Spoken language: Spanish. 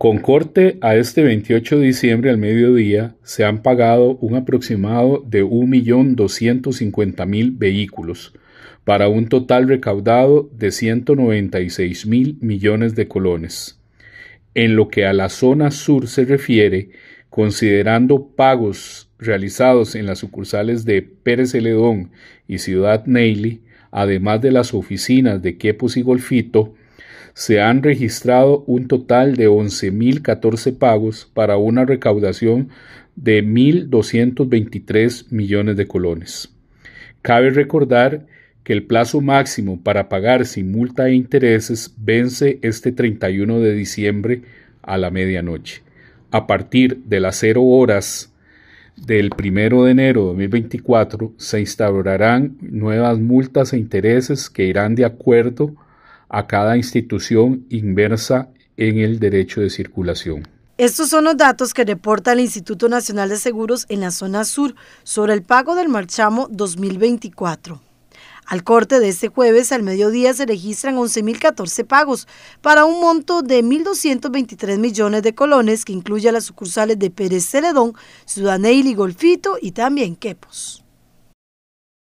Con corte a este 28 de diciembre al mediodía, se han pagado un aproximado de 1.250.000 vehículos, para un total recaudado de 196.000 millones de colones. En lo que a la zona sur se refiere, considerando pagos realizados en las sucursales de Pérez Celedón y Ciudad Neyli, además de las oficinas de Quepos y Golfito, se han registrado un total de 11.014 pagos para una recaudación de 1.223 millones de colones. Cabe recordar que el plazo máximo para pagar sin multa e intereses vence este 31 de diciembre a la medianoche. A partir de las 0 horas del 1 de enero de 2024 se instaurarán nuevas multas e intereses que irán de acuerdo a cada institución inversa en el derecho de circulación. Estos son los datos que reporta el Instituto Nacional de Seguros en la zona sur sobre el pago del marchamo 2024. Al corte de este jueves al mediodía se registran 11.014 pagos para un monto de 1.223 millones de colones que incluye las sucursales de Pérez Celedón, Sudaneil y Golfito y también Quepos.